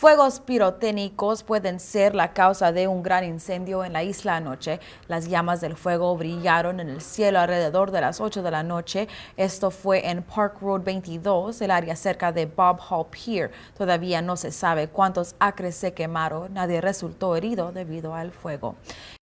Fuegos pirotécnicos pueden ser la causa de un gran incendio en la isla anoche. Las llamas del fuego brillaron en el cielo alrededor de las 8 de la noche. Esto fue en Park Road 22, el área cerca de Bob Hall Pier. Todavía no se sabe cuántos acres se quemaron. Nadie resultó herido debido al fuego.